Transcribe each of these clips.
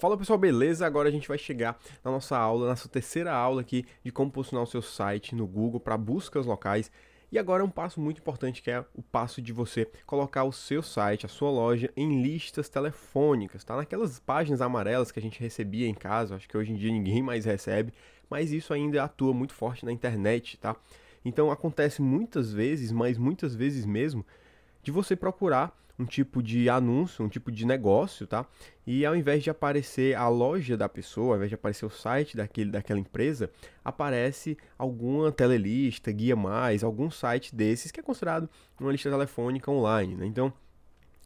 Fala pessoal, beleza? Agora a gente vai chegar na nossa aula, na nossa terceira aula aqui de como posicionar o seu site no Google para buscas locais. E agora é um passo muito importante que é o passo de você colocar o seu site, a sua loja em listas telefônicas, tá? Naquelas páginas amarelas que a gente recebia em casa, acho que hoje em dia ninguém mais recebe, mas isso ainda atua muito forte na internet, tá? Então acontece muitas vezes, mas muitas vezes mesmo, de você procurar um tipo de anúncio, um tipo de negócio, tá? E ao invés de aparecer a loja da pessoa, ao invés de aparecer o site daquele, daquela empresa, aparece alguma telelista, guia mais, algum site desses que é considerado uma lista telefônica online, né? Então,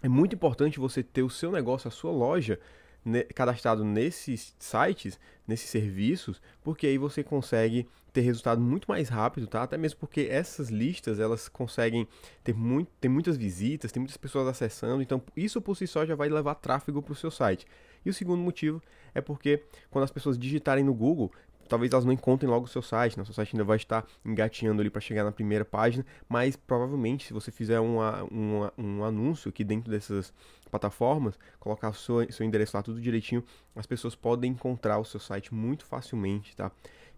é muito importante você ter o seu negócio, a sua loja né, cadastrado nesses sites, nesses serviços, porque aí você consegue ter resultado muito mais rápido, tá? Até mesmo porque essas listas, elas conseguem ter muito, tem muitas visitas, tem muitas pessoas acessando, então isso por si só já vai levar tráfego para o seu site. E o segundo motivo é porque quando as pessoas digitarem no Google, talvez elas não encontrem logo o seu site, né? o seu site ainda vai estar engatinhando ali para chegar na primeira página, mas provavelmente se você fizer uma, uma, um anúncio aqui dentro dessas plataformas, colocar seu, seu endereço lá tudo direitinho, as pessoas podem encontrar o seu site muito facilmente, tá?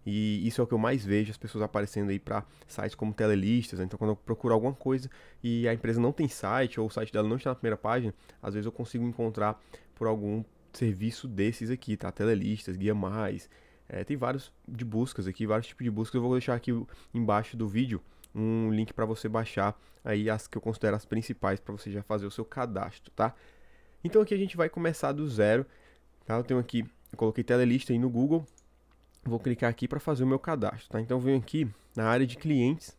E isso é o que eu mais vejo as pessoas aparecendo aí para sites como telelistas. Né? Então, quando eu procuro alguma coisa e a empresa não tem site ou o site dela não está na primeira página, às vezes eu consigo encontrar por algum serviço desses aqui, tá? Telelistas, Guia Mais. É, tem vários de buscas aqui, vários tipos de buscas. Eu vou deixar aqui embaixo do vídeo um link para você baixar aí as que eu considero as principais para você já fazer o seu cadastro, tá? Então aqui a gente vai começar do zero, tá? Eu tenho aqui, eu coloquei telelista aí no Google, Vou clicar aqui para fazer o meu cadastro, tá? Então eu venho aqui na área de clientes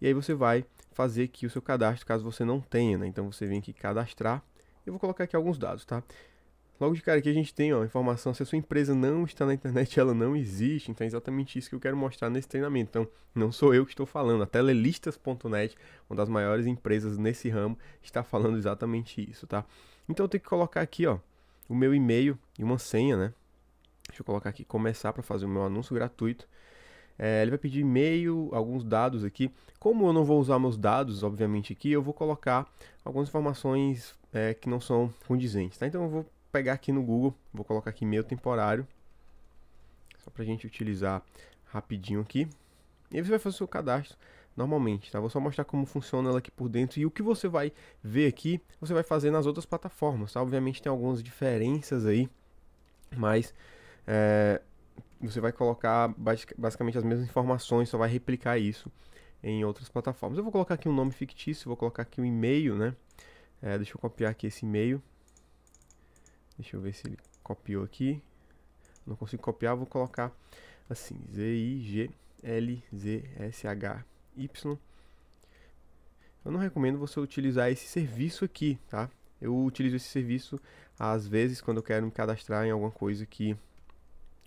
e aí você vai fazer aqui o seu cadastro, caso você não tenha, né? Então você vem aqui cadastrar. Eu vou colocar aqui alguns dados, tá? Logo de cara aqui a gente tem, ó, informação se a sua empresa não está na internet, ela não existe. Então é exatamente isso que eu quero mostrar nesse treinamento. Então, não sou eu que estou falando, a telelistas.net, uma das maiores empresas nesse ramo, está falando exatamente isso, tá? Então eu tenho que colocar aqui, ó, o meu e-mail e uma senha, né? Deixa eu colocar aqui, começar para fazer o meu anúncio gratuito. É, ele vai pedir e-mail, alguns dados aqui. Como eu não vou usar meus dados, obviamente, aqui, eu vou colocar algumas informações é, que não são condizentes. Tá? Então eu vou pegar aqui no Google, vou colocar aqui e-mail temporário, só para a gente utilizar rapidinho aqui. E aí você vai fazer o seu cadastro normalmente, tá? Vou só mostrar como funciona ela aqui por dentro e o que você vai ver aqui, você vai fazer nas outras plataformas, tá? Obviamente tem algumas diferenças aí, mas é, você vai colocar basicamente as mesmas informações, só vai replicar isso em outras plataformas. Eu vou colocar aqui um nome fictício, vou colocar aqui um e-mail, né? É, deixa eu copiar aqui esse e-mail. Deixa eu ver se ele copiou aqui. Não consigo copiar, vou colocar assim, Z-I-G-L-Z-S-H-Y. Eu não recomendo você utilizar esse serviço aqui, tá? Eu utilizo esse serviço às vezes quando eu quero me cadastrar em alguma coisa que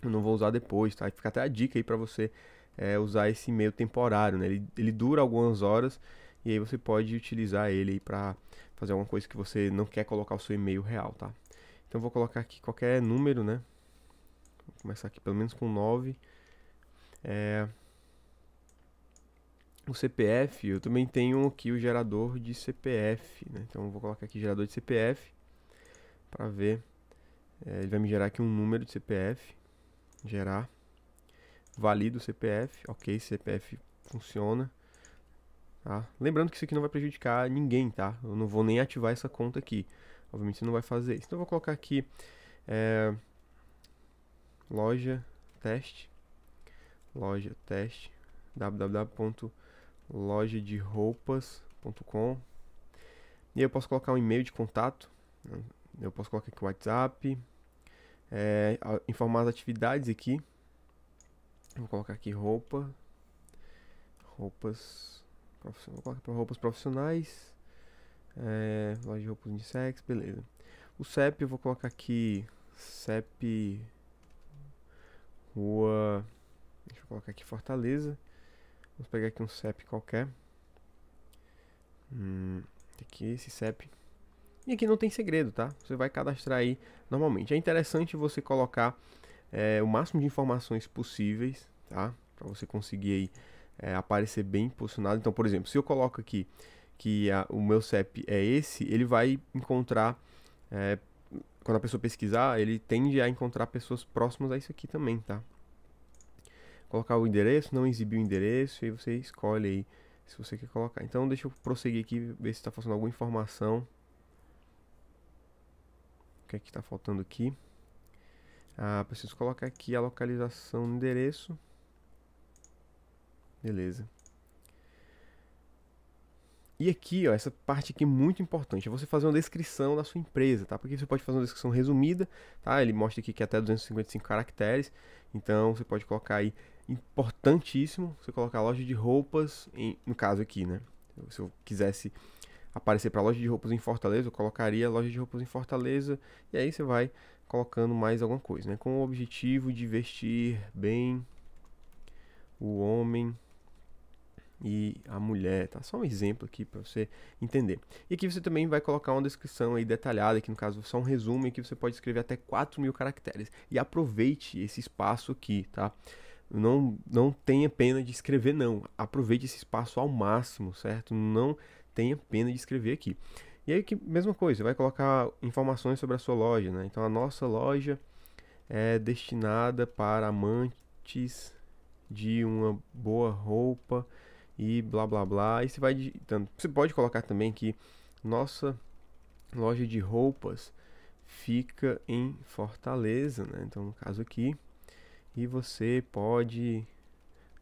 eu não vou usar depois, tá? Fica até a dica aí para você é, usar esse e-mail temporário, né? Ele, ele dura algumas horas e aí você pode utilizar ele para fazer alguma coisa que você não quer colocar o seu e-mail real, tá? Então vou colocar aqui qualquer número, né? Vou começar aqui pelo menos com 9. É... O CPF, eu também tenho aqui o gerador de CPF, né? Então vou colocar aqui gerador de CPF para ver. É, ele vai me gerar aqui um número de CPF gerar, valido o CPF, ok, CPF funciona. Tá? Lembrando que isso aqui não vai prejudicar ninguém, tá? Eu não vou nem ativar essa conta aqui. Obviamente você não vai fazer isso. Então eu vou colocar aqui é, loja teste, loja teste, www.lojaderoupas.com E eu posso colocar um e-mail de contato, né? eu posso colocar aqui o WhatsApp, é, informar as atividades aqui. Vou colocar aqui roupa, roupas, vou colocar roupas profissionais, é, loja de roupas unissex, beleza. O CEP eu vou colocar aqui CEP Rua, deixa eu colocar aqui Fortaleza. Vamos pegar aqui um CEP qualquer. Hum, aqui esse CEP e aqui não tem segredo, tá? Você vai cadastrar aí normalmente. É interessante você colocar é, o máximo de informações possíveis, tá? Para você conseguir aí, é, aparecer bem posicionado. Então, por exemplo, se eu coloco aqui que a, o meu CEP é esse, ele vai encontrar, é, quando a pessoa pesquisar, ele tende a encontrar pessoas próximas a isso aqui também, tá? Colocar o endereço, não exibir o endereço, e você escolhe aí se você quer colocar. Então, deixa eu prosseguir aqui, ver se está faltando alguma informação que é que está faltando aqui. Ah, preciso colocar aqui a localização no endereço. Beleza. E aqui, ó, essa parte aqui é muito importante, é você fazer uma descrição da sua empresa, tá? Porque você pode fazer uma descrição resumida, tá? Ele mostra aqui que é até 255 caracteres, então você pode colocar aí, importantíssimo, você colocar loja de roupas, em, no caso aqui, né? Se eu quisesse aparecer para loja de roupas em Fortaleza, eu colocaria loja de roupas em Fortaleza e aí você vai colocando mais alguma coisa, né? Com o objetivo de vestir bem o homem e a mulher, tá? Só um exemplo aqui para você entender. E aqui você também vai colocar uma descrição aí detalhada, que no caso só um resumo, em que você pode escrever até 4 mil caracteres. E aproveite esse espaço aqui, tá? Não, não tenha pena de escrever, não. Aproveite esse espaço ao máximo, certo? Não tenha pena de escrever aqui. E aí, que mesma coisa, vai colocar informações sobre a sua loja, né? Então, a nossa loja é destinada para amantes de uma boa roupa e blá blá blá. E você vai digitando. Então, você pode colocar também que nossa loja de roupas fica em Fortaleza, né? Então, no caso aqui, e você pode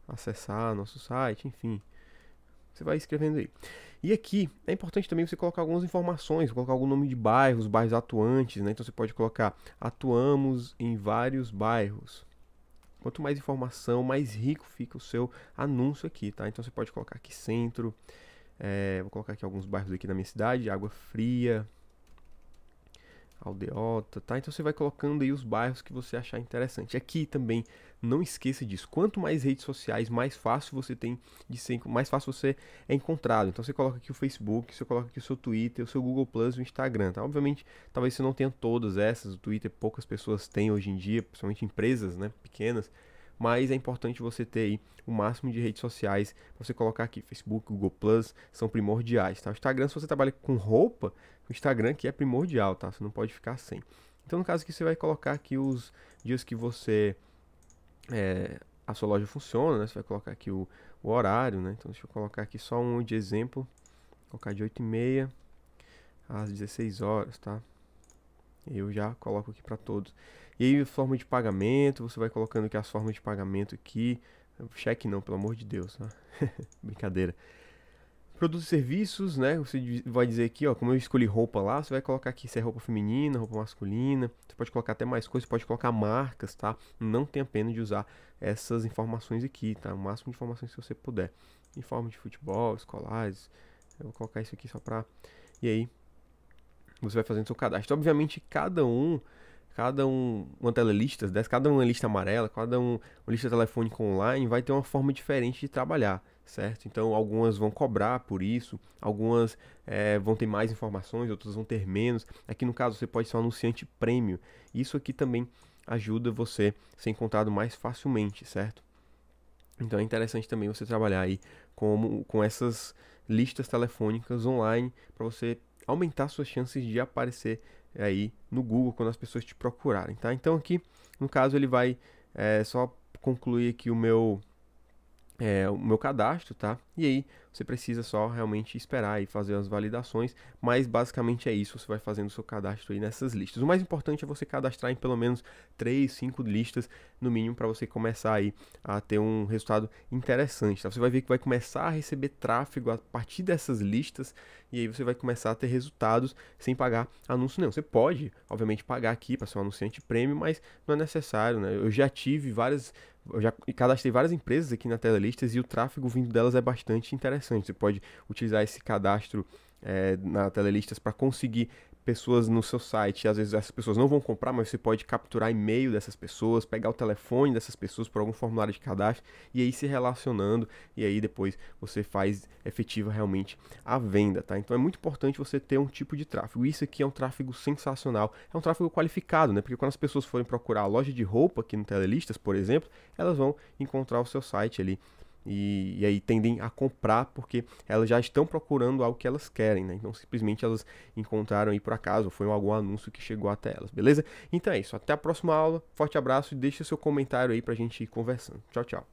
acessar nosso site, enfim você vai escrevendo aí. E aqui é importante também você colocar algumas informações, colocar algum nome de bairros, bairros atuantes, né? Então você pode colocar atuamos em vários bairros. Quanto mais informação, mais rico fica o seu anúncio aqui, tá? Então você pode colocar aqui centro, é, vou colocar aqui alguns bairros aqui na minha cidade, Água Fria, Aldeota, tá? Então você vai colocando aí os bairros que você achar interessante. Aqui também não esqueça disso. Quanto mais redes sociais, mais fácil você tem de ser, mais fácil você é encontrado. Então você coloca aqui o Facebook, você coloca aqui o seu Twitter, o seu Google Plus, o Instagram, tá? Obviamente, talvez você não tenha todas essas. O Twitter poucas pessoas têm hoje em dia, principalmente empresas, né, pequenas mas é importante você ter aí o máximo de redes sociais você colocar aqui. Facebook, Google Plus são primordiais. Tá? O Instagram, se você trabalha com roupa, o Instagram, que é primordial, tá? Você não pode ficar sem. Então, no caso aqui, você vai colocar aqui os dias que você... É, a sua loja funciona, né? Você vai colocar aqui o, o, horário, né? Então, deixa eu colocar aqui só um de exemplo. Vou colocar de 8h30 às 16 horas, tá? Eu já coloco aqui para todos. E aí, forma de pagamento, você vai colocando aqui as formas de pagamento aqui. Cheque não, pelo amor de Deus, tá? Brincadeira. Produtos e serviços, né? Você vai dizer aqui, ó, como eu escolhi roupa lá, você vai colocar aqui se é roupa feminina, roupa masculina. Você pode colocar até mais coisas, pode colocar marcas, tá? Não a pena de usar essas informações aqui, tá? O máximo de informações que você puder. Informe de futebol, escolares. Eu vou colocar isso aqui só pra... E aí, você vai fazendo seu cadastro. Obviamente, cada um cada um, uma lista, cada uma lista amarela, cada um, uma lista telefônica online vai ter uma forma diferente de trabalhar certo? Então, algumas vão cobrar por isso, algumas é, vão ter mais informações, outras vão ter menos. Aqui no caso, você pode ser um anunciante prêmio. Isso aqui também ajuda você a ser encontrado mais facilmente, certo? Então, é interessante também você trabalhar aí com, com essas listas telefônicas online para você aumentar suas chances de aparecer aí no Google quando as pessoas te procurarem, tá? Então aqui, no caso, ele vai é, só concluir aqui o meu é, o meu cadastro, tá? E aí você precisa só realmente esperar e fazer as validações, mas basicamente é isso, você vai fazendo o seu cadastro aí nessas listas. O mais importante é você cadastrar em pelo menos 3, 5 listas no mínimo para você começar aí a ter um resultado interessante, tá? Você vai ver que vai começar a receber tráfego a partir dessas listas e aí você vai começar a ter resultados sem pagar anúncio nenhum. Você pode, obviamente, pagar aqui para ser um anunciante prêmio, mas não é necessário, né? Eu já tive várias eu já cadastrei várias empresas aqui na Telelistas e o tráfego vindo delas é bastante interessante. Você pode utilizar esse cadastro é, na Telelistas para conseguir pessoas no seu site, às vezes essas pessoas não vão comprar, mas você pode capturar e-mail dessas pessoas, pegar o telefone dessas pessoas por algum formulário de cadastro e aí se relacionando e aí depois você faz efetiva realmente a venda, tá? Então é muito importante você ter um tipo de tráfego. Isso aqui é um tráfego sensacional, é um tráfego qualificado, né? Porque quando as pessoas forem procurar a loja de roupa aqui no Telelistas, por exemplo, elas vão encontrar o seu site ali e, e, aí tendem a comprar porque elas já estão procurando algo que elas querem, né? Então simplesmente elas encontraram aí por acaso, foi algum anúncio que chegou até elas, beleza? Então é isso, até a próxima aula, forte abraço e deixa seu comentário aí pra gente ir conversando. Tchau, tchau.